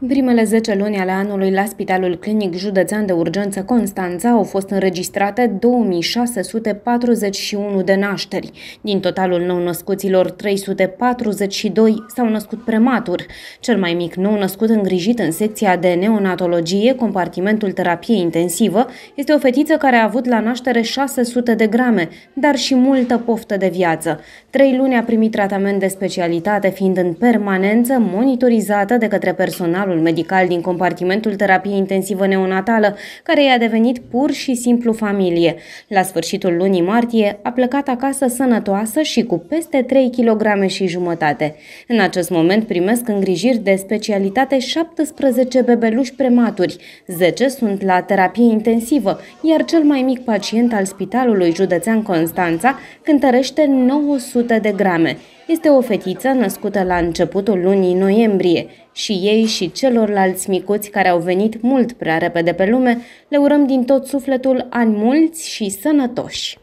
În primele 10 luni ale anului la Spitalul Clinic Județean de Urgență Constanța au fost înregistrate 2641 de nașteri. Din totalul nou-născuților, 342 s-au născut prematur. Cel mai mic nou-născut îngrijit în secția de neonatologie, compartimentul terapie intensivă, este o fetiță care a avut la naștere 600 de grame, dar și multă poftă de viață. Trei luni a primit tratament de specialitate, fiind în permanență monitorizată de către personal personalul medical din compartimentul terapie intensivă neonatală, care i-a devenit pur și simplu familie. La sfârșitul lunii martie a plecat acasă sănătoasă și cu peste 3 kg și jumătate. În acest moment primesc îngrijiri de specialitate 17 bebeluși prematuri, 10 sunt la terapie intensivă, iar cel mai mic pacient al Spitalului Județean Constanța cântărește 900 de grame. Este o fetiță născută la începutul lunii noiembrie și ei și celorlalți micuți care au venit mult prea repede pe lume le urăm din tot sufletul ani mulți și sănătoși.